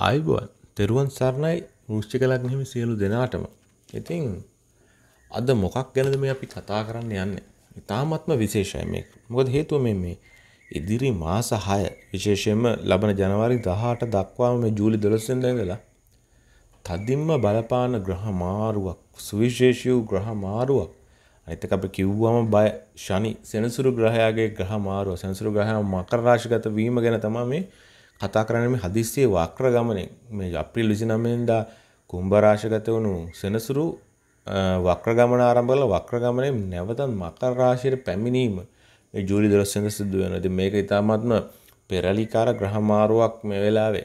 ආයුබෝවන් තෙරුවන් සරණයි වෘශ්චික ලග්නෙහි සියලු දෙනාටම. ඉතින් අද මොකක් ගැනද මේ අපි කතා කරන්න යන්නේ? ඉතාමත්ම විශේෂයි මේක. මොකද හේතුව මේ මේ ඉදිරි මාස 6 විශේෂයෙන්ම ලබන ජනවාරි 18 දක්වාම මේ ජූලි 12 වෙනිදා ඉඳලා තදින්ම බලපාන ග්‍රහ මාරුවක් සුවිශේෂී ග්‍රහ මාරුවක් අනිත් එක අපි කිව්වම බය ශනි සෙනසුරු ග්‍රහයාගේ ග්‍රහ මාරුව සෙනසුරු ග්‍රහයා මකර රාශිගත වීම ගැන තමයි මේ කතා කරන්න මේ හදිස්සියේ වක්‍ර ගමනේ මේ අප්‍රේල් 29 වෙනිදා කුම්භ රාශිගත වුණු සෙනසුරු වක්‍ර ගමන ආරම්භ කළ වක්‍ර ගමනේ නැවතත් මකර රාශියට පැමිණීම මේ ජූලි 12 වෙනිදා සිද්ධ වෙනවා. ඉතින් මේක ඊටාත්ම පෙරලිකාර ග්‍රහ මාරුවක් මේ වෙලාවේ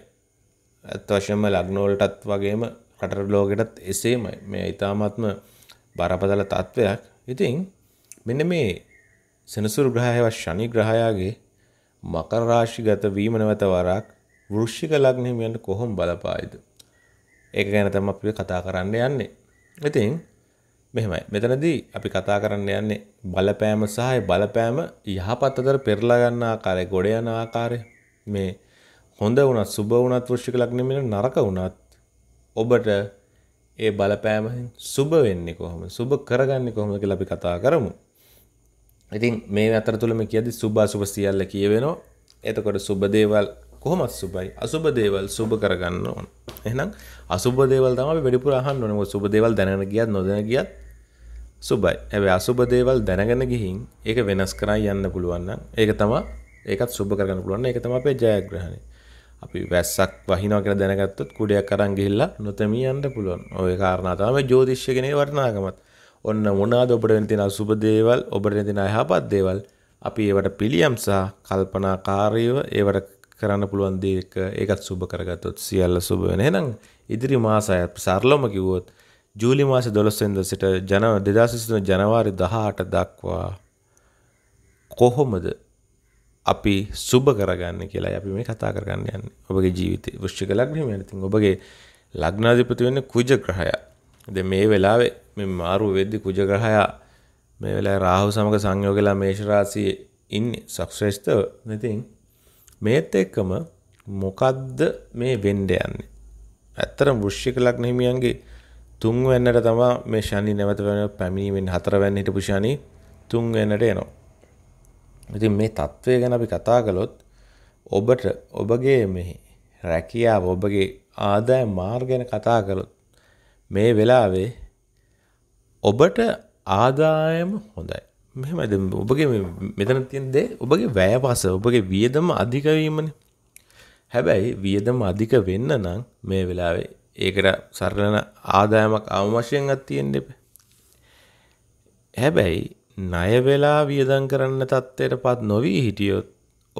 ඇත්ත වශයෙන්ම ලග්න වලටත් වගේම රටට ලෝකෙටත් එසේමයි. මේ ඊටාත්ම බරපතල තත්වයක්. ඉතින් මෙන්න මේ සෙනසුරු ග්‍රහයව ශනි ග්‍රහයාගේ මකර රාශිගත වීම නැවත වරක් වෘශ්චික ලග්න හිමියන්ට කොහොම බලපායිද? ඒක ගැන තමයි අපි කතා කරන්න යන්නේ. ඉතින් මෙහෙමයි. මෙතනදී අපි කතා කරන්න යන්නේ බලපෑම සහ බලපෑම යහපත් අතර පෙරලා ගන්න ආකාරය, ගොඩ යන ආකාරය. මේ හොඳ වුණත්, සුබ වුණත් වෘශ්චික ලග්න හිමියන් නරක වුණත් ඔබට ඒ බලපෑමෙන් සුබ වෙන්නේ කොහොමද? සුබ කරගන්නේ කොහොමද කියලා අපි කතා කරමු. ඉතින් මේ අතරතුර මේ කියද්දි සුභ අසුභ සියල්ල කියවෙනවා. එතකොට සුබ දේවල් කොහොමත් සුබයි අසුබ දේවල් සුබ කරගන්න ඕන එහෙනම් අසුබ දේවල් තමයි වැඩිපුර අහන්න ඕනේ මොකද සුබ දේවල් දැනගෙන ගියත් නොදැන ගියත් සුබයි හැබැයි අසුබ දේවල් දැනගෙන ගිහින් ඒක වෙනස් කරා යන්න පුළුවන් නම් ඒක තමයි ඒකත් සුබ කරගන්න පුළුවන් ඒක තමයි අපේ ජයග්‍රහණය අපි වැස්සක් වහිනවා කියලා දැනගත්තොත් කුඩයක් අරන් ගිහිල්ලා නොතැමී යන්න පුළුවන් ඔය කාරණා තමයි ජ්‍යොතිෂ්‍ය කෙනේ වටිනාකමත් ඔන්න මොනවාද ඔබට වෙන තියෙන අසුබ දේවල් ඔබට වෙන තියෙන අයහපත් දේවල් අපි ඒවට පිළියම් සහ කල්පනාකාරීව ඒවට කරන්න පුළුවන් දේ ඒකත් සුබ කරගත්තොත් සියල්ල සුබ වෙන. එහෙනම් ඉදිරි මාසය සරලම කිව්වොත් ජූලි මාසේ 12 වෙනිදා සිට ජන 2023 ජනවාරි 18 දක්වා කොහොමද අපි සුබ කරගන්න කියලා අපි මේ කතා කරගන්න යන්නේ. ඔබගේ ජීවිතේ වෘශ්චික ලග්නෙම නැතිනම් ඔබගේ ලග්නාධිපති වෙන්නේ කුජ ග්‍රහය. දැන් මේ වෙලාවේ මේ මාරු වෙද්දි කුජ ග්‍රහය මේ වෙලාවේ රාහු සමග සංයෝගලා මේෂ රාශියේ ඉන්නේ සක්ෂේෂ්ඨව. ඉතින් මේත් එක්කම මොකද්ද මේ වෙන්ඩ යන්නේ. ඇත්තරම් වෘෂ්ික ලක්න හිමියන්ගේ තුන් වෙන්නට තමා මේ ශනි නැවත වෙන පැමිණීමෙන් හතර වැන්න හිටපු ශනි තුන් වෙන්නට එනවා. ඉතින් මේ තත්ත්වය ගැන අපි කතා කළොත් ඔබට ඔබගේ මෙහි රැකියාව ඔබගේ ආදාය මාර්ගයන කතා කළොත් මේ වෙලාවේ ඔබට ආදායම හොඳයි. මෙහමද ඔබගේ මෙතන තියන්දේ ඔබගේ වෑවාස ඔබගේ වියදම අධිකවීමන හැබැයි වියදම අධික වෙන්න නම් මේ වෙලාවේ ඒකට සරලන ආදායමක් අවමශයෙන් අත්තියෙන් දෙප හැබැයි ණය වෙලා වියදම් කරන්න තත්ත්වයට පත් නොවී හිටියොත්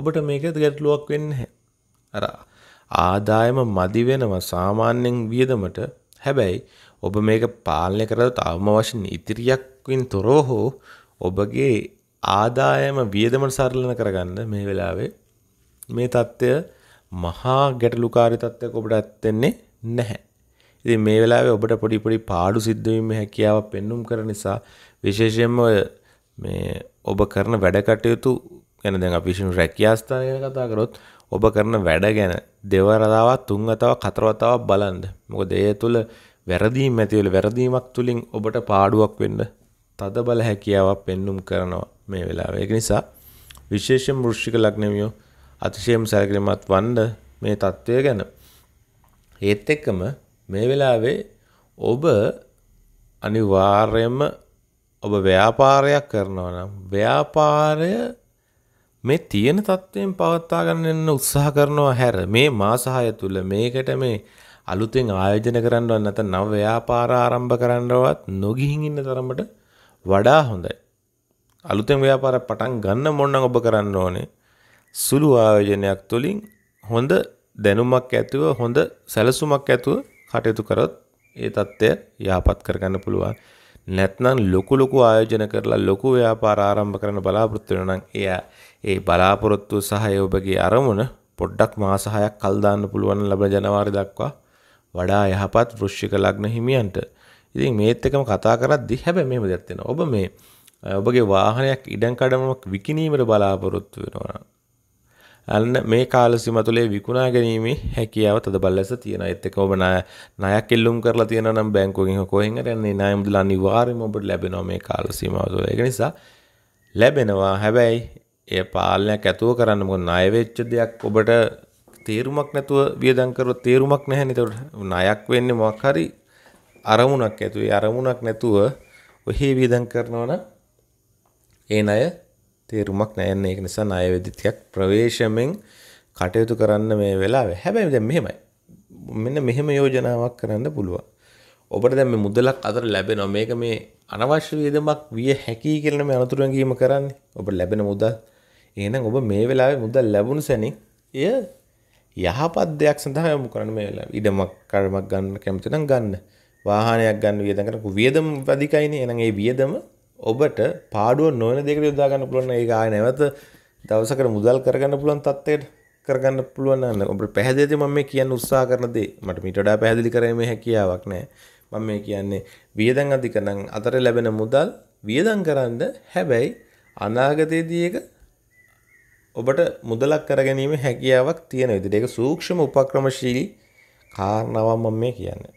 ඔබට මේක ගැටලුවක් වෙන්න අර ආදායම මදි වෙනවා සාමාන්‍යයෙන් වියදමට හැබැයි ඔබ මේක පාලනය කරත් අවම වශයෙන් ඉතිරියක්වින් තොරෝ හෝ ඔබගේ ආදායම වියදමට සරලන කරගන්න මේ වෙලාවේ මේ தত্ত্বය මහා ගැටලුකාරී தত্ত্বයක් ඔබට ඇත්තෙන්නේ නැහැ. ඉතින් මේ වෙලාවේ ඔබට පොඩි පොඩි පාඩු සිද්ධ වීමේ හැකියාවක් පෙන්눔 කරන නිසා විශේෂයෙන්ම ඔය මේ ඔබ කරන වැඩ කටයුතු ගැන දැන් අපි විශේෂ රැකියාස්ථාන ගැන කතා කරොත් ඔබ කරන වැඩ ගැන දෙවරතාවක් තුන් වතාවක් හතර වතාවක් බලන්න. මොකද ඒ තුළ වැරදීම් ඇතිවෙලා වැරදීමක් තුලින් ඔබට පාඩුවක් වෙන්න තද බල හැකියාවක් පෙන්눔 කරනවා මේ වෙලාවේ. ඒක නිසා විශේෂයෙන් වෘශ්චික ලග්නමියෝ අතිශයම සැලකිලිමත් වන්න මේ தত্ত্বය ගැන. ඒත් එක්කම මේ වෙලාවේ ඔබ අනිවාර්යයෙන්ම ඔබ ව්‍යාපාරයක් කරනවා නම් ව්‍යාපාරය මේ තියෙන தත්වයෙන් පවත්වා ගන්න උත්සාහ කරනවා හැර මේ මාස 6 තුල මේකට මේ අලුතෙන් ආයෝජන කරන්නවත් නැත්නම් නව ව්‍යාපාර ආරම්භ කරන්නවත් නොගිහින් ඉන්න තරමට වඩා හොඳයි. අලුතෙන් ව්‍යාපාර පටන් ගන්න මොන්න ඔබ කරන්න ඕනේ සුළු ආයෝජනයක් තුළින් හොඳ දැනුමක් ඇතුව හොඳ සැලසුමක් ඇතුව කටයුතු කරොත් ඒ தත්ත්වය යහපත් කරගන්න පුළුවන්. නැත්නම් ලොකු ලොකු ආයෝජන කරලා ලොකු ව්‍යාපාර ආරම්භ කරන්න බලාපොරොත්තු වෙනවා නම් එයා ඒ බලාපොරොත්තු සහ ඒ ඔබගේ අරමුණ පොඩ්ඩක් මාස 6ක් කල් දාන්න පුළුවන් ලැබෙන ජනවාරි දක්වා වඩා යහපත් වෘශ්චික ලග්න හිමියන්ට ඉතින් මේත් එකම කතා කරද්දි හැබැයි මේම දෙයක් තියෙනවා. ඔබ මේ ඔබගේ වාහනයක් ඉඩම් කඩමක් විකිණීමට බලාපොරොත්තු වෙනවා. අන්න මේ කාල සීමා තුළේ විකුණා ගැනීමේ හැකියාව තදබල ලෙස තියෙනවා. ඒත් එක්ක ඔබ ණයක් එල්ලුම් කරලා තියෙනවා නම් බැංකුවකින් හෝ කොහෙන් හරි යන්නේ ණය මුදල අනිවාර්යයෙන්ම ඔබට ලැබෙනවා මේ කාල සීමාව තුළ. ඒක නිසා ලැබෙනවා. හැබැයි ඒ පාලනයක් ඇතුව කරන්න මොකද ණය වෙච්ච දෙයක් ඔබට තේරුමක් නැතුව වියදම් කරුවොත් තේරුමක් නැහැ නේද? ණයක් වෙන්නේ මොකක් හරි අරමුණක් ඇතුවේ අරමුණක් නැතුව ඔහේ වියදම් කරනවා නම් ඒ ණය තේරුමක් නැහැ ඒක නිසා ණය වෙදිතියක් ප්‍රවේශමෙන් කටයුතු කරන්න මේ වෙලාවේ හැබැයි දැන් මෙහෙමයි මෙන්න මෙහෙම යෝජනාවක් කරන්න පුළුවන් ඔබට දැන් මේ මුදලක් අතර ලැබෙනවා මේක මේ අනවශ්‍ය වියදමක් විය හැකි කියලා මේ අනතුරු ගැනීම කරන්නේ ඔබට ලැබෙන මුදල් එහෙනම් ඔබ මේ වෙලාවේ මුදල් ලැබුණු සැනින් එය යහපත් දෙයක් සඳහා යොමු කරන්න මේ වෙලාවේ ඉඩමක් කර්මයක් ගන්න කැමති නම් ගන්න වාහනයක් ගන්න වියදම් කරන වියදම් අධිකයිනේ එහෙනම් ඒ වියදම ඔබට පාඩුව නොවන දෙයකට යොදා ගන්න පුළුවන් ඒක ආය නැවත දවසකට මුදල් කරගන්න පුළුවන් තත්ත්වයකට කරගන්න පුළුවන් නම් ඔබට පැහැදිලිද මම මේ කියන්න උත්සාහ කරන දේ මට මීට වඩා පැහැදිලි කරගන්න හැකියාවක් නැහැ මම මේ කියන්නේ වියදම් අධික නම් අතර ලැබෙන මුදල් වියදම් කරන්න හැබැයි අනාගතයේදී ඒක ඔබට මුදලක් කරගැනීම හැකියාවක් තියෙන විදිහට ඒක සූක්ෂම උපක්‍රමශීලී කාරණාවක් මම මේ කියන්නේ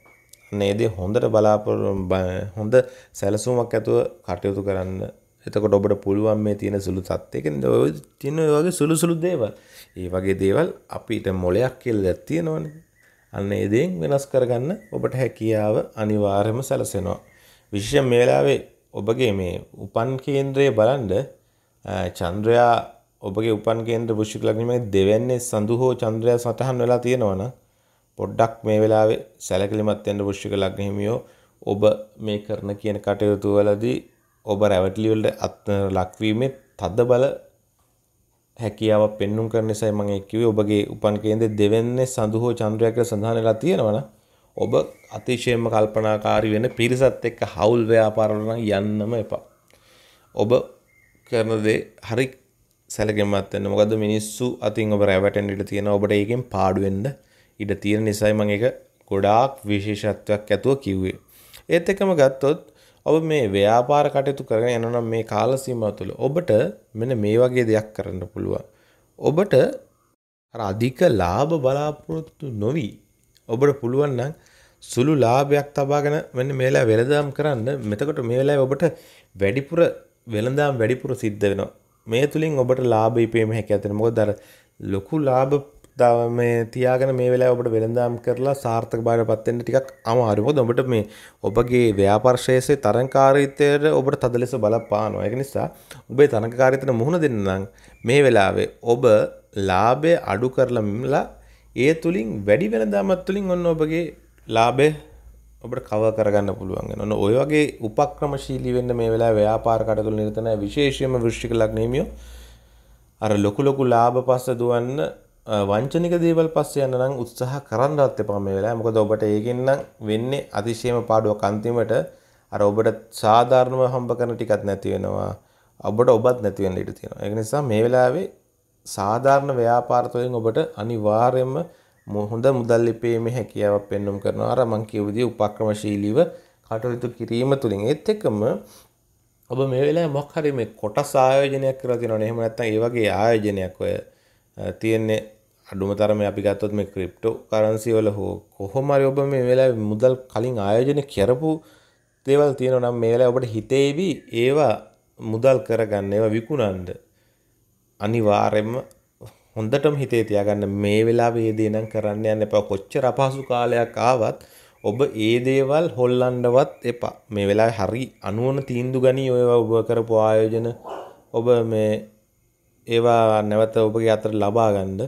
මේ දේ හොඳට බලාපොරොත්තු හොඳ සැලසුමක් ඇතුව කටයුතු කරන්න. එතකොට ඔබට පුළුවන් මේ තියෙන සුළු තත්ත්වයකින් ඔය තියෙන ඔය වගේ සුළු සුළු දේවල්. ඒ වගේ දේවල් අපිට මොලයක් කියලා තියෙනවනේ. අන්න ඒ දේෙන් වෙනස් කරගන්න ඔබට හැකියාව අනිවාර්යයෙන්ම සැලසෙනවා. විශේෂයෙන් මේ වෙලාවේ ඔබගේ මේ උපන් කේන්ද්‍රය බලන්න චන්ද්‍රයා ඔබගේ උපන් කේන්ද්‍ර වෘශ්චික ලග්නයේ දෙවැන්නේ සඳු හෝ චන්ද්‍රයා සතහන් වෙලා තියෙනවනම් පොඩ්ඩක් මේ වෙලාවේ සැලකිලිමත් වෙන්න වෘශ්චික ලග්න හිමියෝ ඔබ මේ කරන කියන කටයුතු වලදී ඔබ රැවටිලි වලට ලක්වීමේ තද බල හැකියාව පෙන්눔 කරන නිසා මම ඒ කිව්වේ ඔබගේ උපන් කේන්ද්‍රයේ දෙවන්නේ සඳු හෝ චන්ද්‍රයා කියලා සඳහන් වෙලා තියෙනවනම් ඔබ අතිශයම කල්පනාකාරී වෙන පිරිසත් එක්ක හවුල් ව්‍යාපාරවල නම් යන්නම එපා. ඔබ කරන දේ හරි සැලකෙමත් වෙන්න. මොකද මිනිස්සු අතින් ඔබ රැවටෙන්න ඉඩ තියෙනවා. ඔබට ඒකෙන් පාඩු වෙන්න ඉඩ තියෙන නිසයි මම ඒක ගොඩාක් විශේෂත්වයක් ඇතුව කිව්වේ. ඒත් එකම ගත්තොත් ඔබ මේ ව්‍යාපාර කටයුතු කරගෙන යනවා මේ කාල සීමාව තුළ ඔබට මෙන්න මේ වගේ දෙයක් කරන්න පුළුවන්. ඔබට අර අධික ලාභ බලාපොරොත්තු නොවි ඔබට පුළුවන් නම් සුළු ලාභයක් තබාගෙන මෙන්න මේ වෙලාව වෙළඳාම් කරන්න. මෙතකොට මේ වෙලාවේ ඔබට වැඩිපුර වෙළඳාම් වැඩිපුර සිද්ධ වෙනවා. මේ තුලින් ඔබට ලාභ ඉපීමේ හැකියාව තියෙනවා. මොකද අර ලොකු ලාභ දව මේ තියාගෙන මේ වෙලා ඔබට වෙළඳම් කරලා සාර්ථක බාට පත්වෙන්න ටිකක් අමාරුම ඔබට මේ ඔබගේ ව්‍යාපර්ශයසේ තරංකාරීතයට ඔබට තද ලෙස බලපානවා එක නිසා ඔබේ තනකාරිතන මුහුණ දෙන්නම් මේ වෙලාවේ ඔබ ලාභය අඩු කරලමලා ඒ තුළින් වැඩි වෙනදාමත් තුළින් ඔන්න ඔබගේ ලාභය ඔබට කව කරගන්න පුළුවන් නොන ඔය වගේ උපක්‍රමශීලී වෙන්න මේ වෙලා ව්‍යාපාර කටතුළ නිර්තනය විශේෂයම වෘෂ්ටික ලක් නේමියෝ අර ලොකු ලොකු ලාභ පස්ස දුවන්න වංචනික දේවල් පස්සේ යන්න නම් උත්සාහ කරන්නවත් එපා මේ වෙලාවේ. මොකද ඔබට ඒකෙන් නම් වෙන්නේ අතිශයම පාඩුවක් අන්තිමට අර ඔබට සාධාරණව හම්බ කරන ටිකක් නැති වෙනවා. ඔබට ඔබත් නැති වෙන්න ඉඩ තියෙනවා. ඒක නිසා මේ වෙලාවේ සාධාරණ ව්‍යාපාර තුළින් ඔබට අනිවාර්යයෙන්ම හොඳ මුදල් ලිපීමේ හැකියාවක් පෙන්වුම් කරනවා. අර මම කියපු විදිහ උපක්‍රමශීලීව කටයුතු කිරීම තුළින් ඒත් එක්කම ඔබ මේ වෙලාවේ මොකක් හරි මේ කොටස් ආයෝජනයක් කරලා තියෙනවනේ. එහෙම නැත්නම් ඒ වගේ ආයෝජනයක් ඔය තියෙන්නේ අඩුම තරම අපි ගත්තොත් මේ ක්‍රිප්ටෝ කරන්සි වල හෝ කොහොම හරි ඔබ මේ වෙලාවේ මුදල් කලින් ආයෝජනය කරපු දේවල් තියෙනවා නම් මේ වෙලාවේ ඔබට හිතේවි ඒවා මුදල් කරගන්න ඒවා විකුණන්න අනිවාර්යයෙන්ම හොඳටම හිතේ තියාගන්න මේ වෙලාවේ මේ දේ නම් කරන්න යන්න එපා කොච්චර අපහසු කාලයක් ආවත් ඔබ ඒ දේවල් හොල්ලන්නවත් එපා මේ වෙලාවේ හරි අනුවන තීන්දුව ගනි ඔය ඔබ කරපු ආයෝජන ඔබ මේ ඒවා නැවත ඔබගේ අතර ලබා ගන්න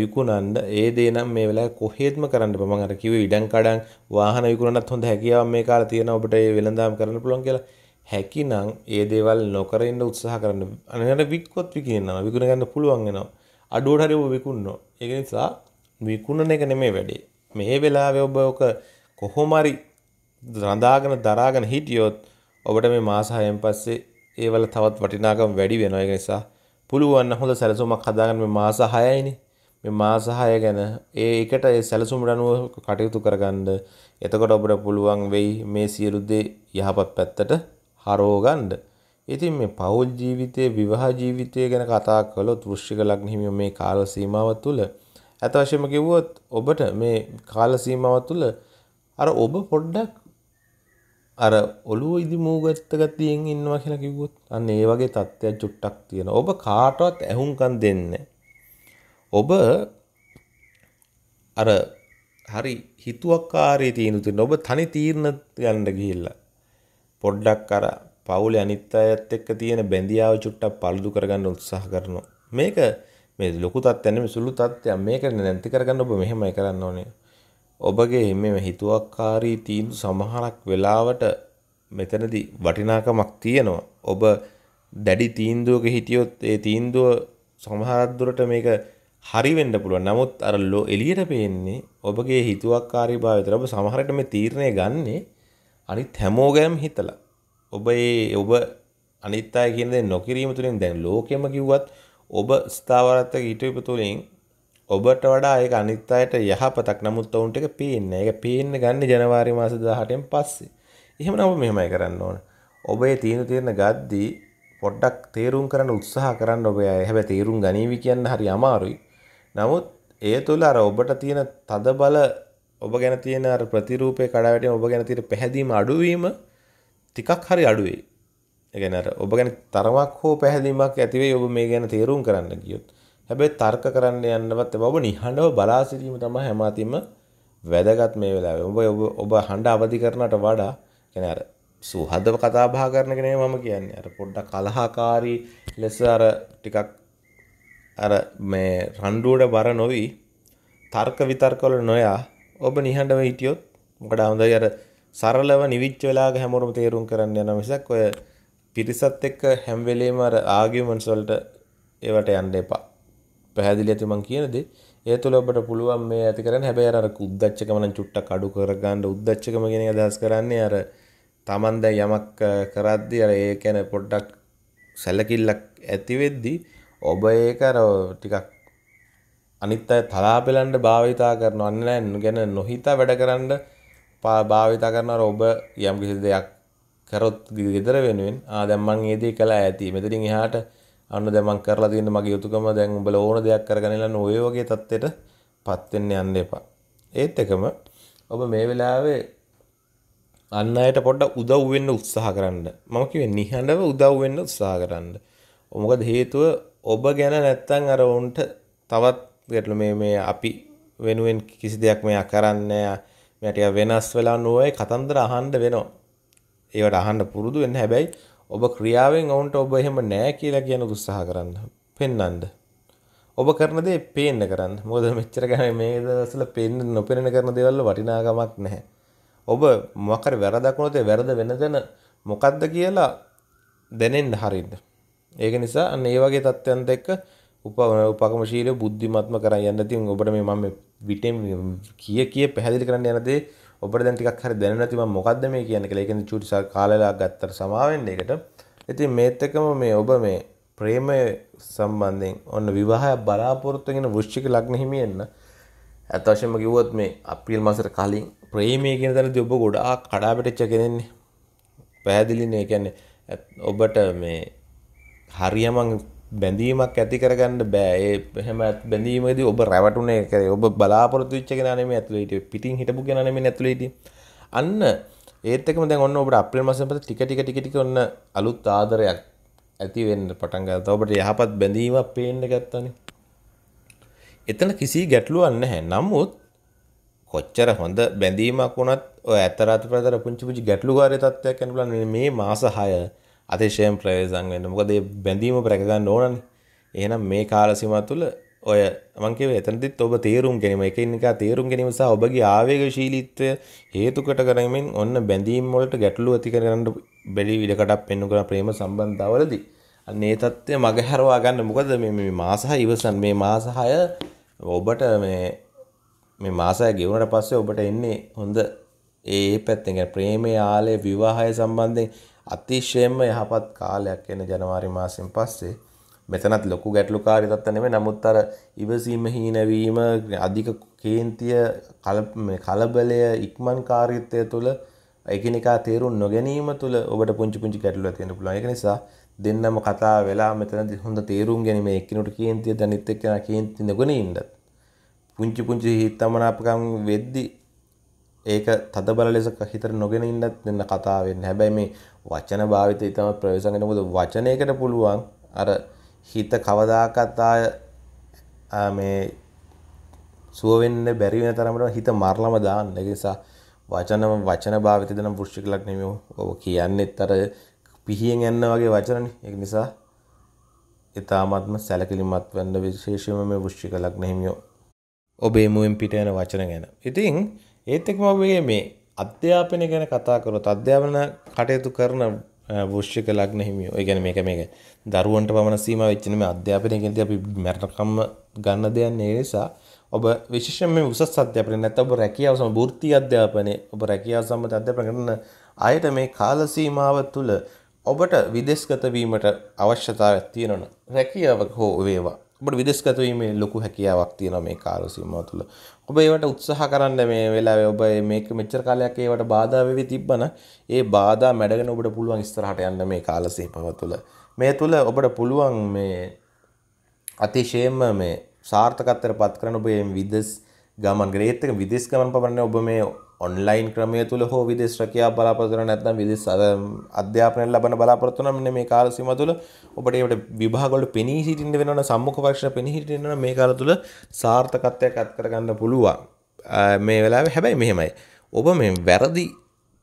විකුණන්න ඒ දේ නම් මේ වෙලාවේ කොහෙත්ම කරන්න බෑ මම අර කිව්වේ ඉඩම් කඩම් වාහන විකුණනත් හොඳ හැකියාවක් මේ කාලේ තියෙනවා ඔබට ඒ වෙළඳාම් කරන්න පුළුවන් කියලා හැකිනම් ඒ දේවල් නොකර ඉන්න උත්සාහ කරන්න අනකට වික්කොත් විකිනවා විකුණ ගන්න පුළුවන් වෙනවා අඩුවට හරි ඔබ විකුණනවා ඒක නිසා විකුණන එක නෙමෙයි වැඩේ මේ වෙලාවේ ඔබ ඔක කොහොම හරි රඳාගෙන දරාගෙන හිටියොත් ඔබට මේ මාස හයෙන් පස්සේ ඒවල තවත් වටිනාකම් වැඩි වෙනවා ඒක නිසා පුළුවන් හොඳ සැලසුමක් හදාගන්න මාස 6යිනේ. මේ මාස 6 ගැන ඒකට ඒ සැලසුමට අනුව කටයුතු කරගන්න. එතකොට ඔබට පුළුවන් වෙයි මේ සියලු දේ යහපත් පැත්තට හරව ගන්න. ඉතින් මේ පෞල් ජීවිතයේ විවාහ ජීවිතය ගැන කතා කළොත් වෘශ්චික ලග්න හිමියෝ මේ කාල සීමාව තුළ ඇත වශයෙන්ම කිව්වොත් ඔබට මේ කාල සීමාව තුළ අර ඔබ පොඩ්ඩක් අර ඔළුව ඉදි මූගත්ත ගතියෙන් ඉන්නවා කියලා කිව්වොත් අන්න ඒ වගේ තත්ත්වයක් චුට්ටක් තියෙනවා. ඔබ කාටවත් ඇහුම්කන් දෙන්නේ ඔබ අර හරි හිතුවක්කාරී තීන්දුව තියෙන ඔබ තනි තීරණ ගන්න ගිහිල්ලා පොඩ්ඩක් අර පවුලේ අනිත් අයත් එක්ක තියෙන බැඳියාව චුට්ටක් පළුදු කරගන්න උත්සාහ කරනවා. මේක මේ ලොකු තත්ත්වයක් නෙමෙයි සුළු තත්ත්වයක්. මේක නැති කරගන්න ඔබ මෙහෙමයි කරන්න ඕනේ. ඔබගේ මෙම හිතුවක්කාරී තීන්දු සමහරක් වෙලාවට මෙතනදී වටිනාකමක් තියෙනවා. ඔබ දැඩි තීන්දුවක හිටියොත් ඒ තීන්දුව සමහරක් දුරට මේක හරි වෙන්න පුළුවන්. නමුත් අර ලෝ එළියට පේන්නේ ඔබගේ හිතුවක්කාරීභාවය විතර. ඔබ සමහරට මේ තීරණය ගන්නේ අනිත් හැමෝගෑම හිතලා. ඔබ ඒ ඔබ අනිත් අය කියන දේ නොකිරීම තුලින් දැන් ලෝකෙම කිව්වත් ඔබ ස්ථාවරත්වක හිටියපතුලින් ඔබට වඩා ඒක අනිත් අයට යහපතක් නමුත් ඔවුන්ට ඒක පේන්නේ. ඒක පේන්න ගන්න ජනවාරි මාස 18න් පස්සේ. එහෙමනම් ඔබ මෙහෙමයි කරන්න ඕන. ඔබේ තීන තීරණ ගද්දී පොඩ්ඩක් තේරුම් කරන්න උත්සාහ කරන්න ඔබ අය. හැබැයි තේරුම් ගනීවි කියන්න හරි අමාරුයි. නමුත් ඒ තුළ අර ඔබට තියෙන තද බල ඔබ ගැන තියෙන අර ප්‍රතිරූපේ කඩාවැටීම ඔබ ගැන තියෙන පැහැදීම අඩුවීම ටිකක් හරි අඩුවේ. ඒ කියන්නේ අර ඔබ ගැන තරමක් හෝ පැහැදීමක් ඇති වෙයි ඔබ මේ ගැන තේරුම් කරන්න ගියොත්. හැබැයි තර්ක කරන්න යන්නවත් ඔබ නිහඬව බලා සිටීම තමයි හැමතිම වැදගත් මේ වෙලාවේ. ඔබ ඔබ ඔබ හඬ අවදි කරනට වඩා يعني අර සුහදව කතා බහ කරන එක නෙමෙයි මම කියන්නේ. අර පොඩ්ඩක් කලහකාරී ලෙස අර ටිකක් අර මේ රණ්ඩුවට බර නොවි තර්ක විතර්ක වල නොයා ඔබ නිහඬව හිටියොත් මොකද හොඳයි අර සරලව නිවිච්ච වෙලාවක හැමෝරම තේරුම් කරන්න යන මිසක් ඔය පිරිසත් එක්ක හැම වෙලේම අර ආගියුමන්ට්ස් වලට ඒවට යන්න එපා. පැහැදිලි ඇති මං කියන දේ. ඒ තුළ ඔබට පුළුවන් මේ ඇති කරන්න. හැබැයි අර උද්දච්චකම නම් චුට්ටක් අඩු කරගන්න උද්දච්චකම කියන එක අදහස් කරන්නේ අර Taman දැන් යමක් කරද්දී අර ඒ කියන්නේ පොඩ්ඩක් සැලකිල්ලක් ඇති වෙද්දී ඔබ ඒක අර ටිකක් අනිත් අය තලාපෙලන්න භාවිතා කරනවා අන්න ගැන නොහිතා වැඩ කරන්න භාවිතා කරනවා ඔබ යම් කිසි දෙයක් කරොත් ගෙදර වෙනුවෙන් ආ දැන් මං ඒ දේ කළා ඇති මෙතනින් එහාට අන්න දැන් මම කරලා තියෙන මගේ යුතුයකම දැන් උඹලා ඕන දෙයක් කරගෙන ඉන්න ඔය වගේ தත්ත්වයට පත් වෙන්න යන්න එපා. ඒත් එකම ඔබ මේ වෙලාවේ අන්න අයට පොඩ්ඩක් උදව් වෙන්න උත්සාහ කරන්න. මම කිව්වේ නිහඬව උදව් වෙන්න උත්සාහ කරන්න. මොකද හේතුව ඔබ ගැන නැත්තම් අර උන්ට තවත් ගැටලු මේ මේ අපි වෙනුවෙන් කිසි දෙයක් මෙයා කරන්නේ මෙයාට වෙනස් වෙලා නොවේ කතන්දර අහන්න වෙනවා. ඒවට අහන්න පුරුදු වෙන්න හැබැයි ඔබ ක්‍රියාවෙන් ඔවුන්ට ඔබ එහෙම නෑ කියලා කියන උත්සාහ කරන්න. පෙන්වන්න. ඔබ කරන දේ පේන්න කරන්න. මොකද මෙච්චර ගානේ මේ දවස්වල පේන්න නොපෙනෙන කරන දේවල් වටිනාකමක් නැහැ. ඔබ මොකක් හරි වැරදක් වුණොත් ඒ වැරද වෙන තැන මොකද්ද කියලා දැනෙන්න හරින්න. ඒක නිසා අන්න ඒ වගේ තත්ත්වයන් දෙක උපකමශීලීව බුද්ධිමත්ම කරන් යන්න. ඉතින් ඔබට මේ මම විටෙන් කිය කිය පැහැදිලි කරන්න යන දේ ඔබට දැන් ටිකක් හරි දැනෙන්නේ නැති මම මොකද්ද මේ කියන්නේ කියලා. ඒ කියන්නේ චූටි කාලයක් ගත්තට සමාවෙන්න ඒකට. ඉතින් මේත් එක්කම මේ ඔබ මේ ප්‍රේමය සම්බන්ධයෙන් ඔන්න විවාහයක් බලාපොරොත්තු වෙන වෘශ්චික ලග්න හිමියෙන්න ඇත්ත වශයෙන්ම කිව්වොත් මේ අප්‍රේල් මාසෙට කලින් ප්‍රේමය කියන තැනදී ඔබ ගොඩාක් කඩාපැටච්ච කෙනෙන්නේ. පැහැදිලිනේ. ඒ කියන්නේ ඔබට මේ හරියම බැඳීමක් ඇති කරගන්න බෑ ඒ හැම බැඳීමද ඔබ රැවටුනේ කරේ ඔබ බලාපොරොත්තු වෙච්ච කෙනා නෙමෙයි ඇතුළේ හිටියේ පිටින් හිටපු කෙනා නෙමෙයි ඇතුළේ හිටියේ අන්න ඒත් එක්කම දැන් ඔන්න ඔබට අප්‍රේල් මාසෙන් පස්සේ ටික ටික ටික ටික ඔන්න අලුත් ආදරයක් ඇති වෙන්න පටන් ගත්තා ඔබට යහපත් බැඳීමක් පේන්න ගත්තානේ එතන කිසි ගැටලුවක් නැහැ නමුත් කොච්චර හොඳ බැඳීමක් වුණත් ඔය ඇතරත් ප්‍රතර පුංචි පුංචි ගැටලුකාරී තත්ත්වයක් යන බලන්න මේ මාස 6 අතිශයෙන් ප්‍රයෝජන වෙන්න. මොකද මේ බැඳීම රැක ගන්න ඕනනේ. එහෙනම් මේ කාල සීමාව තුළ ඔය මං කියවේ එතනදිත් ඔබ තීරුම් ගැනීම එකින් එක තීරුම් ගැනීම සහ ඔබගේ ආවේගශීලීත්වය හේතු කොට කරගෙනමින් ඔන්න බැඳීම් වලට ගැටලු ඇති කරගන්න බැරි විලකටක් පෙන්වන කරන ප්‍රේම සම්බන්ධතාවලදී අන්න ඒ தත්ත්වය මගහැරවා ගන්න මොකද මේ මේ මාස 6 ඉවසන් මේ මාස 6 ඔබට මේ මේ මාස 6 ගෙවුනට පස්සේ ඔබට එන්නේ හොඳ ඒ පැත්තෙන් ප්‍රේමයේ ආලය විවාහය සම්බන්ධයෙන් අතිශයෙන්ම යහපත් කාලයක් එන ජනවාරි මාසයෙන් පස්සේ මෙතනත් ලොකු ගැටලුකාරී තත්ත්ව නෙමෙයි නමුත් අර ඉවසීම හීනවීම අධික කේන්තිය කලබලය ඉක්මන්කාරීත්වය තුළ එකිනෙකා තේරුම් නොගැනීම තුළ ඔබට පුංචි පුංචි ගැටලුවක් තියෙන්න පුළුවන් ඒක නිසා දෙන්නම කතා වෙලා මෙතනදී හොඳ තේරුම් ගැනීම එක්කිනුට කේන්තිය දැනිත් එක්කන කේන්ති නොගොනින්නත් පුංචි පුංචි හිතමනාපකම් වෙද්දී ඒක තදබල ලෙස හිතර නොගෙන ඉන්නත් දෙන්න කතාවෙන් හැබැයි මේ වචන භාවිතය ඉතම ප්‍රවේශගෙන මුද වචනයකට පුළුවන් අර හිත කවදාකත්තාය මේ සුවවෙන්න බැරිවෙන තරමට හිත මරලම දාන්න නිසා වචනම වචන භාවිත දන පුෘෂ්ි කලක් නෙමෝ ඔව කියන්නෙත් අර පිහියෙන් යන්න වගේ වචනන එක නිසා ඉතාමත්ම සැලකිලිමත් වන්න විශේෂම මේ වෘෂ්ි කලක් නෙහිමියෝ ඔබේ මුවෙන් පිට යන වචන ගැන ඉතිං ඒත් එක්ම ඔබගේ මේ අධ්‍යාපනය ගැන කතා කරොත් අධ්‍යාපන කටයුතු කරන වෘෂ්‍යක ලග්න හිමියෝ. ඒ කියන්නේ මේක මේක දරුවන්ට පමණ සීමා වෙච්ච නෙමෙයි අධ්‍යාපනයේදී අපි මරණකම්ම ගන්න දෙයක් නේ නිසා ඔබ විශේෂයෙන් මේ උසස් අධ්‍යාපනය නැත්නම් ඔබ රැකියාව සම වෘත්ති අධ්‍යාපනයේ ඔබ රැකියාව සම්බන්ධ අධ්‍යාපන කරන අයට මේ කාල සීමාව තුළ ඔබට විදේශගත වීමට අවශ්‍යතාවයක් තියෙනවනම් රැකියාවක් හෝ වේවා ඔබට විදෙස්ගතවීමේ ලොකු හැකියාවක් තියෙනවා මේ කාල සීමාව තුළ. ඔබ ඒවට උත්සාහ කරන්න මේ වෙලාවේ ඔබ මේක මෙච්චර කාලයක් ඒවට බාධා වෙවි තිබ්බන ඒ බාධා මැඩගෙන ඔබට පුළුවන් ඉස්සරහට යන්න මේ කාල සීමාව තුළ. මේ තුළ ඔබට පුළුවන් මේ අතිශයෙන්ම මේ සාර්ථකත්වයට පත් කරන ඔබ මේ විදෙස් ගමන් ග්‍රේත් එක විදෙස් ගමන් පවරන්නේ ඔබ මේ ඔන්ලයින් ක්‍රමය තුළ හෝ විදෙස් රැකියා බලාපොරොත්තු නැත්නම් විදෙස් අධ්‍යාපනය ලබන බලාපොරොත්තු නම් මෙන්න මේ කාල සීමාව තුළ ඔබට ඒවට විභාගවල පෙනී සිටින්න වෙනවන සම්මුඛ පරීක්ෂණ පෙනී සිටින්න වෙනවන මේ කාල තුළ සාර්ථකත්වයක් අත් කරගන්න පුළුවන් මේ වෙලාවේ හැබැයි මෙහෙමයි ඔබ මේ වැරදි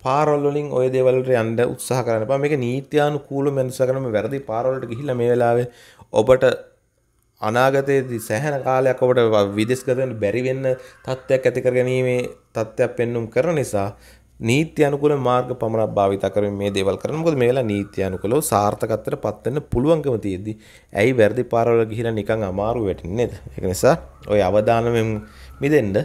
පාරොල්ලින් ඔය දේවල්ට යන්න උත්සාහ කරන්න එපා මේක නීත්‍යානුකූලව මනස කරන මේ වැරදි පාරවලට ගිහිල්ලා මේ වෙලාවේ ඔබට අනාගතයේදී සැහැන කාලයක් ඔබට විදේශගතෙන් බැරි වෙන්න තත්ත්වයක් ඇති කර ගැනීමේ තත්ත්වයක් පෙන්눔 කරන නිසා නීති අනුකූල මාර්ග පමණක් භාවිත කරමින් මේ දේවල් කරනවා. මොකද මේ වෙලාව නීති අනුකූලව සාර්ථකත්වයට පත් වෙන්න පුළුවන්කම තියෙද්දි ඇයි වැරදි පාරවල ගිහිලා නිකන් අමාරු වෙටින්නේ නේද? ඒක නිසා ওই අවදානමෙන් මිදෙන්න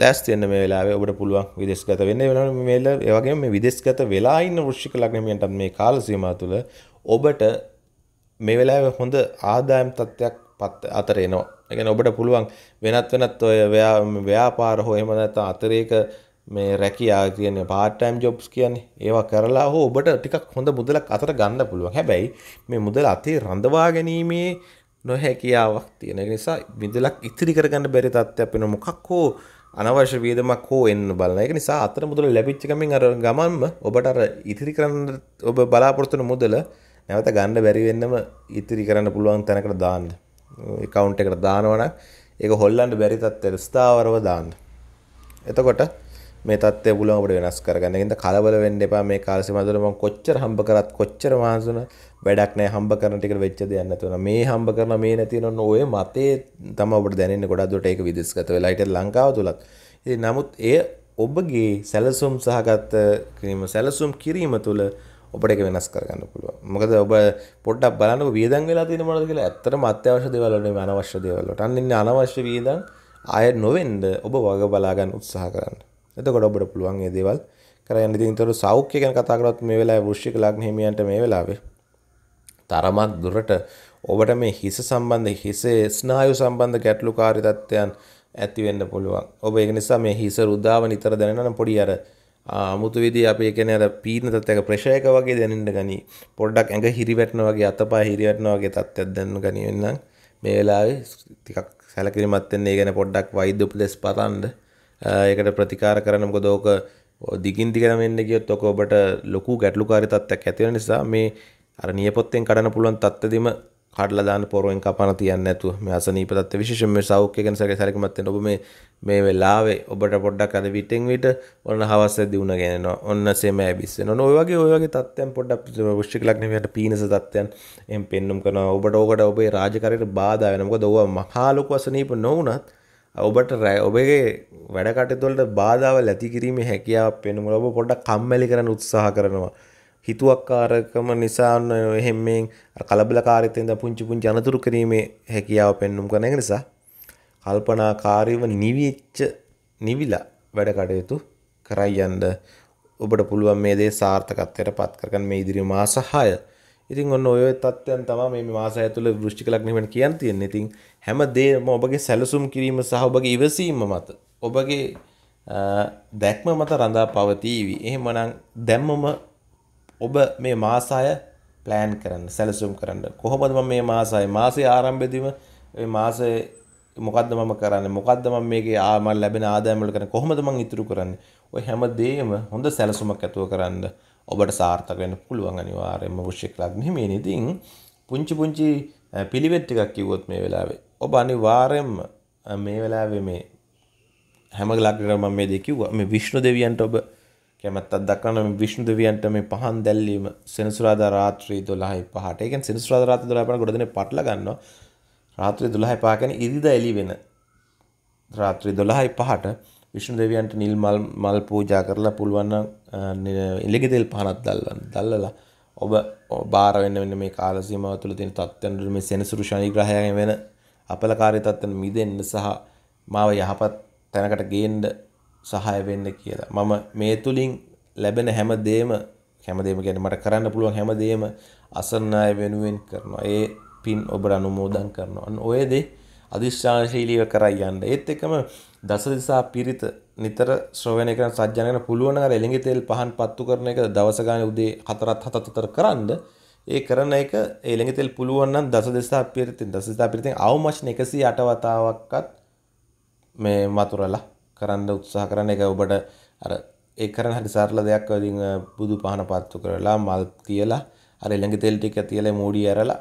ලෑස්ති වෙන්න මේ වෙලාවේ ඔබට පුළුවන් විදේශගත වෙන්න. ඒ වෙනම මේ වෙලාව ඒ වගේම මේ විදේශගත වෙලා ඉන්න වෘශ්චික ලග්නමියන්ටත් මේ කාල සීමාව තුළ ඔබට මේ වෙලාව හොඳ ආදායම් තත්ත්වයක් පත් අතර එනවා එකන ඔබට පුළුවන් වෙනත් වෙනත් ඔය ව්‍යාපාර හෝ එම නැත අතරේක මේ රැකයා කියන පාටයිම් ජොබ්ස් කියන්නේ ඒවා කරලා හෝ ඔබට ටිකක් හොඳ මුදලක් අතර ගන්න පුළුවන් හැබැයි මේ මුදල අතේ රඳවා ගැනීමේ නොහැකියාවක් තියෙන නිසා විදලක් ඉතිරි කරගන්න බැරි තත්ත්වයක් වෙන මොකක් හෝ අනවශ්‍ය වියදමක් හෝ එන්න බලන එක නිසා අතර මුදල ලැබිච්ච ගමන් අර ගමන්ම ඔබට අර ඉතිරි කරන්න ඔබ බලාපොරොත්තු මුදල නැවත ගන්න බැරි වෙන්නම ඉතිරි කරන්න පුළුවන් තැනකට දාන්න. account එකට දානවනම් ඒක හොල්ලන්න බැරි තත්ත්වයට ස්ථාවරව දාන්න. එතකොට මේ තත්ත්වය පුළුවන් අපිට වෙනස් කරගන්න. ඒකින්ද කලබල වෙන්න එපා මේ කාල සීමාවතුල මම කොච්චර හම්බ කරත් කොච්චර මහන්සුන වැඩක් නැහැ හම්බ කරන ටිකට වෙච්ච දෙයක් නැතුව නම් මේ හම්බ කරන මේ නැති වෙන ඔය මතේ තමයි අපිට දැනෙන්නේ ගොඩක් දුරට ඒක විදේශගත වෙලා හිටිය ලංකාව තුලත්. ඉතින් නමුත් එය ඔබගේ සැලසුම් සහගත කිරීම සැලසුම් කිරීම තුළ ඔබට එක වෙනස් කරගන්න පුළුව මොකද ඔබ පොඩ්ඩක් බලන්නක වියදන් වෙලා තියෙන මොනවද කියලා ඇත්තටම අත්‍යවශ්‍ය දේවල් නෙමෙයි අනවශ්‍ය දේවල් වලට අන්න ඉන්නේ අනවශ්‍ය වියදම් ආය නොවෙන්න ඔබ වග බලා ගන්න උත්සාහ කරන්න එතකොට ඔබට පුළුවන් මේ දේවල් කරගන්න ඉතින් ඒතර සෞඛ්‍ය ගැන කතා කරොත් මේ වෙලාවේ වෘශ්චික ලග්න හිමියන්ට මේ වෙලාවේ තරමක් දුරට ඔබට මේ හිස සම්බන්ධ හිසේ ස්නායු සම්බන්ධ ගැටලුකාරී තත්ත්වයන් ඇති වෙන්න පුළුවන්. ඔබ ඒක නිසා මේ හිස රුදාව නිතර දැනෙනවා නම් පොඩි අර මුතු විදි අපේ කෙන අර පීන තත්ක ප්‍රශයක වගේ දැනට ගනී පොඩ්ඩක් ඇඟ හිරිවැටන වගේ අතපා හිරිවැටන වගේ තත්ත්යක් දැන්න ගනිවෙන්නම් මේ වෙලාව තිකක් සැලකිරිමත්වෙන්නේ ගැන පොඩ්ඩක් වෛද්‍ය උපදෙස් පතන්ඩ ඒකට ප්‍රතිකාර කරන මොකද ඕක දිගින් දිගට මෙන්න ගියොත් ඔක ඔබට ලොකු ගැටලුකාරී තත්ත්වයක් ඇති වෙන නිසා මේ අර නියපොත්තෙන් කඩන්න පුළුවන් තත්ත්වෙදිම කඩලදාන පොරුවෙන් කපන තියන්න ඇතු අසනීපත් විශෂම සෞඛ්‍ය ගැන සැක සැරකමත්තෙන් ඔබ මේ වෙලාවේ ඔබට පොඩ්ඩක් අද විටෙන් විට ඔන්න හවස දියුණ ගැන ඔන්න සේම ඇබිස්සෙන නොවගේ ඔයගේ තත්යන් පොඩ්ඩක් ෘෂ්ික ලක්නවට පිණස තත්යන් එම් පෙන්නුම් කන ඔබට ඕකට ඔබේ රාජකරයට බාධාවෙනක දොව මහාලොක වසනීප නොවනත් ඔබට රෑ ඔබගේ වැඩකටතුොලට බාධාව ලැති කිරීම හැකියාව පෙනුම ඔබ පොඩ්ඩක් කම්මැලි කරන උත්සාහ කරනවා හිතුවක්කාරකම නිසා එහෙම මේ කලබලකාරීත්වයෙන් පුංචි පුංචි අනතුරු කිරීමේ හැකියාව පෙන්눔 කරන එක නිසා කල්පනාකාරීව නිවිච්ච නිවිලා වැඩ කටයුතු කරයි යන්න ඔබට පුළුවන් මේ දේ සාර්ථකත්වයට පත් කරගන්න මේ ඉදිරි මාස 6 ඉතින් ඔන්න ඔය තත්ත්වයන් තමයි මේ මාසය ඇතුළේ වෘශ්චික ලග්නෙමෙන් කියන්න තියෙන්නේ. ඉතින් හැම දෙයක්ම ඔබගේ සැලසුම් කිරීම සහ ඔබගේ ඉවසීම මත ඔබගේ දැක්ම මත රඳා පවතීවි. එහෙමනම් දැම්මම ඔබ මේ මාසය ප්ලෑන් කරන්න සැලසුම් කරන්න කොහොමද මම මේ මාසය මාසේ ආරම්භයේදීම මේ මාසේ මොකද්ද මම කරන්නේ මොකද්ද මම මේකේ ආමල් ලැබෙන ආදායම වල කරන්නේ කොහොමද මම ඉතුරු කරන්නේ ඔය හැම දෙයක්ම හොඳ සැලසුමක් ඇතුව කරන්න ඔබට සාර්ථක වෙන්න පුළුවන් අනිවාර්යයෙන්ම වෘශ්චික ලග්නෙ මේනේ ඉතින් පුංචි පුංචි පිළිවෙත් ටිකක් කිව්වොත් මේ වෙලාවේ ඔබ අනිවාර්යයෙන්ම මේ වෙලාවේ මේ හැම ලග්නකම මම මේ දේ කිව්වා මේ විෂ්ණු දෙවියන්ට ඔබ කැමැත්තක් දක්වන විශ්ණු දෙවියන්ට මේ පහන් දැල්ලීම සෙනසුරාදා රාත්‍රී 12:05ට. ඒ කියන්නේ සෙනසුරාදා රාත්‍රී 12:05ට ගොඩ දෙනෙක් පටල ගන්නවා. රාත්‍රී 12:05 කියන්නේ ඉරිදා එළි වෙන රාත්‍රී 12:05ට විශ්ණු දෙවියන්ට නිල් මල් මල් පූජා කරලා පුළුවන් නම් එළෙගි තෙල් පහනක් දැල්වන්න. දැල්ලලා ඔබ බාර වෙන්න වෙන මේ කාල සීමාව තුළ තියෙන තත්ත්වයන් මේ සෙනසුරු ශනි ග්‍රහයන් වෙන අපලකාරී තත්ත්වයන් මිදෙන්න සහ මාව යහපත් තැනකට ගේන්න සහාය වෙන්න කියලා. මම මේ තුලින් ලැබෙන හැම දෙයක්ම හැම දෙයක්ම කියන්නේ මට කරන්න පුළුවන් හැම දෙයක්ම අසන්න අය වෙනුවෙන් කරනවා. ඒ පින් ඔබට අනුමෝදන් කරනවා. අන්න ඔය දේ අදිෂ්ඨානශීලීව කරයි යන්න. ඒත් එකම දස දිසා පිරිත නිතර ශ්‍රවණය කරන සත්‍යයන්ගෙන පුළුවන් අර එළඟි තෙල් පහන් පත්තු කරන එක දවස ගානේ උදේ හතරත් හතත් අතර කරන්ද ඒ කරන එක ඒ එළඟි තෙල් පුළුවන් නම් දස දිසා පිරිතෙන් දස දිසා පිරිතෙන් අවමශන 108 වතාවක්වත් මේ මතුරලා කරන්න උත්සාහ කරන එක ඔබට අර ඒ කරන හරි සරල දෙයක් වලින් බුදු පහන පත්තු කරලා මල් තියලා අර එළඟ තෙල් ටික තියලා මූඩි ඇරලා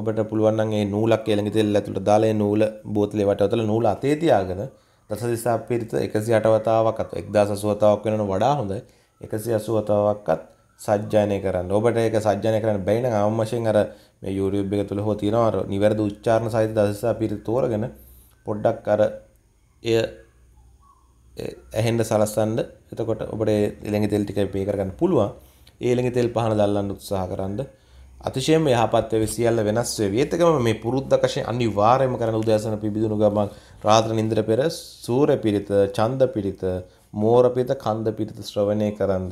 ඔබට පුළුවන් නම් ඒ නූලක් එළඟ තෙල් ඇතුළට දාලා ඒ නූල බෝතලේ වටවතල නූල අතේ තියාගෙන දස දිසා පිරිත 108 වතාවක්වත් 1080 වතාවක් වෙනවට වඩා හොඳයි 180 වතාවක්වත් සජ්ජායනය කරන්න. ඔබට ඒක සජ්ජායනය කරන්න බැරි නම් අවම වශයෙන් අර මේ YouTube එක තුල හෝ තියෙනවා අර නිවැරදි උච්චාරණ සහිත දස දිසා පිරිත තෝරගෙන පොඩ්ඩක් අර එය ඇහෙන්ඩ සලස්සන්න එතකොට ඔබට එළඟ තෙල් ටික පේ කරගන්න පුළුවන් ඒළඟ තෙල් පහන දල්ලන්න උත්සාහ කරන්න අතිශයම යහපත්ව සියල්ල වෙනස් වේ විතකම මේ පුරුද්ධකශය අනිවාර්යම කරන උදෑසන පිබිදුණු ගමන් රාත්‍ර නින්ද්‍ර පෙර සූර පිරිත චන්ද පිරිත මෝරපිත කන්ද පිරිත ශ්‍රවණය කරන්න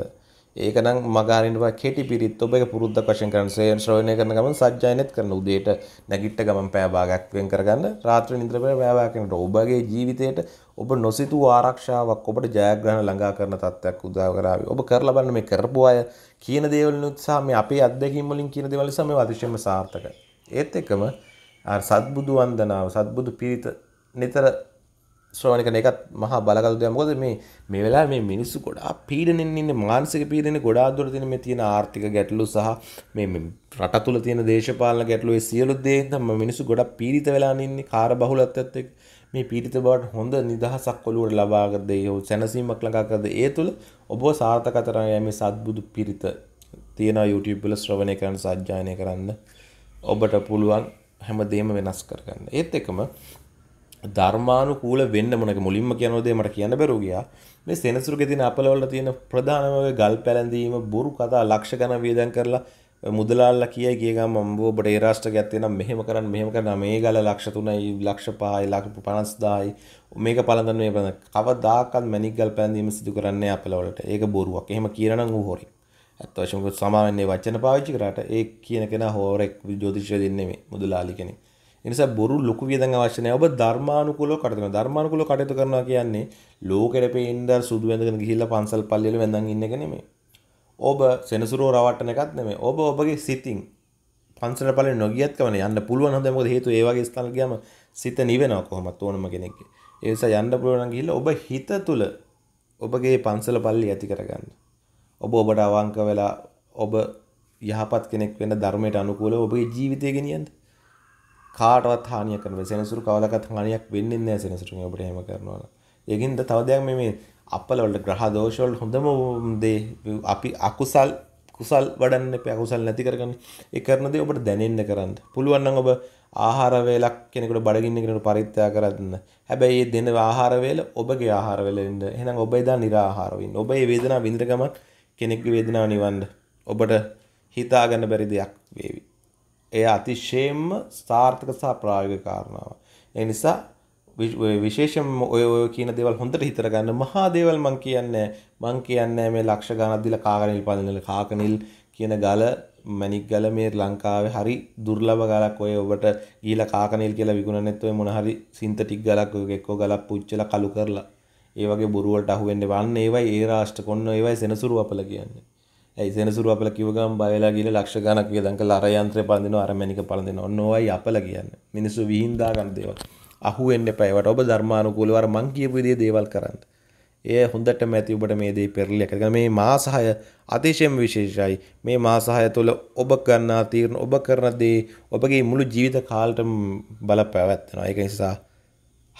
ඒකනම් මගාරින්ටවා කෙටි පිරිත් ඔබ පුරුද්ධ වශයෙන් කරන සේන් ශ්‍රවණය කරන ගමන් සජ්ජායනත් කරන උදේට නැගිට්ට ගමන් පෑභාගයක් වෙන් කරගන්න රාත්‍ර නිද්‍රපය පෑවාකනට ඔබගේ ජීවිතයට ඔබ නොසිතූ ආරක්ෂාවක් ඔබට ජයග්‍රහණ ළඟා කරන තත්ත්වයක් උදා කරાવી. ඔබ කරලා බලන්න මේ කරපු අය කියන දේවල් නිසා මේ අපේ අත්දැකීම් වලින් කියන දේවල් නිසා මේ අතිශයම සාර්ථකයි. ඒත් එක්කම අර සත්බුදු වන්දනාව, සත්බුදු පිරිත නිතර ශ්‍රවණය කරන එකත් මහා බලගත් දෙයක්. මොකද මේ මේ වෙලාවේ මේ මිනිස්සු ගොඩාක් පීඩනෙන් ඉන්නේ මානසික පීඩනේ ගොඩාක් දුර තියෙන මේ තියෙන ආර්ථික ගැටලු සහ මේ රට තුල තියෙන දේශපාලන ගැටලු ඒ සියලු දේ නිසා මිනිස්සු ගොඩාක් පීඩිත වෙලා ඉන්නේ කාර්ය බහුලත්වයත් එක්ක. මේ පීඩිත බවට හොඳ නිදහසක් ඔලුවට ලබාගත යෝ සැනසීමක් ළඟාකරද ඒ තුළ ඔබ සාර්ථකතර යෑමේ සත්බුදු පිරිත තියෙන YouTube වල ශ්‍රවණය කරන්න සජ්ජායනය කරන්න ඔබට පුළුවන් හැමදේම වෙනස් කරගන්න. ඒත් එකම ධර්මානුකූල වෙන්න මොනක මුලින්ම කියනවා දේ මට කියන්න බැරුව ගියා. මේ සෙනසුරුගේ තියෙන අපලවල තියෙන ප්‍රධානම ගල් පැලඳීම බොරු කතා ලක්ෂ ගණන් වියදම් කරලා මුදලාල්ලා කියයි ගිය ගමන් මම ඔබට ඒ රාෂ්ට්‍රයක් ඇත්තේනම් මෙහෙම කරන්න මෙහෙම කරන්න මේ ගල ලක්ෂ 3යි ලක්ෂ 5යි ලක්ෂ 50000යි මේක පළඳන මේ බලන කවදාකවත් මැණික් ගල් පැන්දීම සිදු කරන්නේ අපලවලට ඒක බොරුවක් එහෙම කියනනම් ඌ හොරෙක් ඇත්ත වශයෙන්ම සාමාන්‍ය වචන පාවිච්චි කරාට ඒ කියන කෙනා හොරෙක් ජ්‍යොතිෂය දෙන්නේ මේ මුදලාලි කෙනෙක්. ඒ නිසා බොරු ලොකු වියදම් අවශ්‍ය නැහැ. ඔබ ධර්මානුකූලව කටයුතු කරනවා. ධර්මානුකූලව කටයුතු කරනවා කියන්නේ ලෝකෙට පේන දර සුදු වැඳගෙන ගිහිල්ලා පන්සල් පල්ලිවල වැඳන් ඉන්න එක නෙමෙයි. ඔබ සෙනසුරෝ රවට්ටන එකත් නෙමෙයි. ඔබ ඔබගේ සිතින් පන්සල ඵලෙ නොගියත් කමනේ යන්න පුළුවන් හොඳයි. මොකද හේතුව ඒ වගේ ස්ථාන ගියාම සිත නිවෙනවා කොහොමත් ඕනම කෙනෙක්ගේ. ඒ නිසා යන්න පුළුවන් ගිහිල්ලා ඔබ හිත තුල ඔබගේ පන්සල පල්ලි ඇති කරගන්න. ඔබ ඔබට අවංක වෙලා ඔබ යහපත් කෙනෙක් වෙන්න ධර්මයට අනුකූලව ඔබේ ජීවිතය ගෙනියන්න. කාටවත් හානියක් කරන්න බෑ. සෙනසුරු කවදාකවත් හානියක් වෙන්නේ නැහැ සෙනසුරුනේ ඔබට එහෙම කරනවා නම්. ඒකින්ද තව දෙයක් මේ මේ අපල වලට ග්‍රහ දෝෂ වලට හොඳම දේ අපි අකුසල් කුසල් වඩන්න එපා අකුසල් නැති කරගන්න. ඒ කරන දේ ඔබට දැනෙන්න කරන්න. පුළුවන් නම් ඔබ ආහාර වේලක් කෙනෙකුට බඩගින්න කෙනෙකුට පරිත්‍යාග කරන්න. හැබැයි මේ දෙන ආහාර වේල ඔබගේ ආහාර වේල වෙන්න. එහෙනම් ඔබ එදා निराහාර වෙන්න. ඔබ මේ වේදනාව විඳින ගමන් කෙනෙක්ගේ වේදනාව නිවන්න. ඔබට හිතාගන්න බැරි දෙයක් වේවි. එය අතිශයෙන්ම සාර්ථක සහ ප්‍රායෝගික කාරණාවක්. ඒ නිසා විශේෂම ඔය ඔය කියන දේවල් හොඳට හිතරගන්න මහා දේවල් මං කියන්නේ මං කියන්නේ මේ ලක්ෂ ගණක් දීලා කාකනිල් පදිනල කාකනිල් කියන ගල මැණික් ගල මේ ලංකාවේ හරි දුර්ලභ ගලක් ඔය ඔබට ගිහිලා කාකනිල් කියලා විකුණන්නෙත් ඔය මොන හරි සින්තටික් ගලක් ඔය එක්කෝ ගලක් පුච්චලා කළු කරලා ඒ වගේ බොරුවලට අහු වෙන්න වන්න ඒවයි ඒ රාෂ්ට්‍ර කොන්න ඒවයි සෙනසුරු අපල කියන්නේ ඇයි සෙනසුරු අපල කිව ගම් බයලා ගිල ලක්ෂ ගණක් වියදම් කළා අර යන්ත්‍රය පළඳිනවා අර මැණික පළඳිනවා ඔන්න ඔයයි අපල කියන්නේ මිනිස්සු විහිංදා ගන්න දේවල් අහුවෙන්න එපා ඒවට ඔබ ධර්මානුකූලව අර මං කියපු විදිහේ දේවල් කරන්න. ඒ හොඳටම ඇති ඔබට මේ දේ පෙරලියක්. ඒක මේ මාසහය අතිශයම විශේෂයි. මේ මාසහය තුළ ඔබ ගන්නා තීරණ ඔබ කරන දේ ඔබගේ මුළු ජීවිත කාලෙටම බලපෑවත්නවා. ඒක නිසා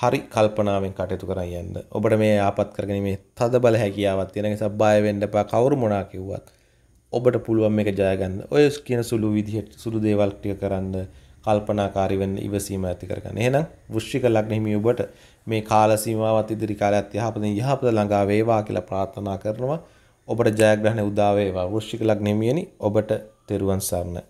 හරි කල්පනාවෙන් කටයුතු කරන් යන්න. ඔබට මේ ආපත් කරගැනීමේ තද බල හැකියාවක් තියෙන නිසා බය වෙන්න එපා. කවුරු මොනා කිව්වත් ඔබට පුළුවන් මේක ජය ගන්න. ඔය කියන සුළු විදිහට සුළු දේවල් ටික කරන්න. කල්පනාකාරී වෙන්න ඉවසීම ඇති කරගන්න. එහෙනම් වෘශ්චික ලග්න හිමි ඔබට මේ කාල සීමාවත් ඉදිරි කාලයත් යහපතින් යහපත ළඟා වේවා කියලා ප්‍රාර්ථනා කරනවා. ඔබට ජයග්‍රහණ උදා වේවා. වෘශ්චික ලග්න හිමියනි ඔබට තෙරුවන් සරණයි.